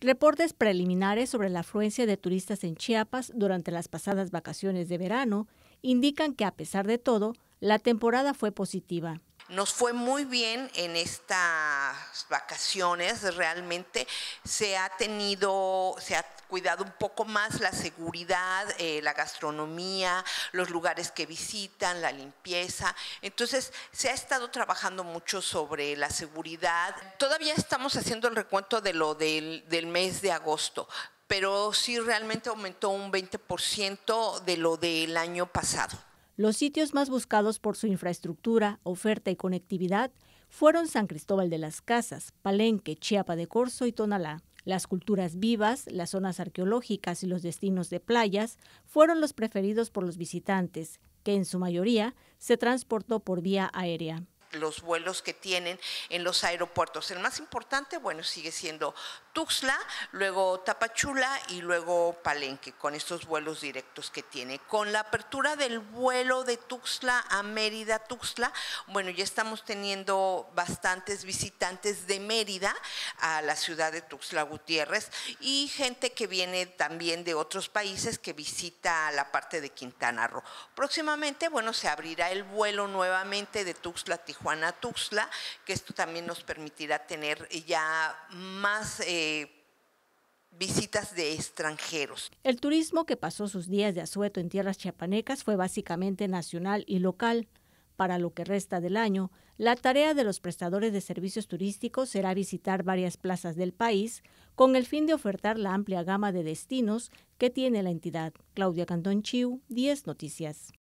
Reportes preliminares sobre la afluencia de turistas en Chiapas durante las pasadas vacaciones de verano indican que a pesar de todo, la temporada fue positiva. Nos fue muy bien en estas vacaciones, realmente se ha tenido, se ha cuidado un poco más la seguridad, eh, la gastronomía, los lugares que visitan, la limpieza. Entonces, se ha estado trabajando mucho sobre la seguridad. Todavía estamos haciendo el recuento de lo del, del mes de agosto pero sí realmente aumentó un 20% de lo del año pasado. Los sitios más buscados por su infraestructura, oferta y conectividad fueron San Cristóbal de las Casas, Palenque, Chiapa de Corzo y Tonalá. Las culturas vivas, las zonas arqueológicas y los destinos de playas fueron los preferidos por los visitantes, que en su mayoría se transportó por vía aérea los vuelos que tienen en los aeropuertos. El más importante, bueno, sigue siendo Tuxla, luego Tapachula y luego Palenque, con estos vuelos directos que tiene. Con la apertura del vuelo de Tuxla a Mérida, Tuxla, bueno, ya estamos teniendo bastantes visitantes de Mérida a la ciudad de Tuxla Gutiérrez y gente que viene también de otros países que visita la parte de Quintana Roo. Próximamente, bueno, se abrirá el vuelo nuevamente de Tuxla Tijuana Juana Tuxtla, que esto también nos permitirá tener ya más... Eh, visitas de extranjeros. El turismo que pasó sus días de asueto en tierras chiapanecas fue básicamente nacional y local. Para lo que resta del año, la tarea de los prestadores de servicios turísticos será visitar varias plazas del país con el fin de ofertar la amplia gama de destinos que tiene la entidad. Claudia Cantón Chiu, 10 Noticias.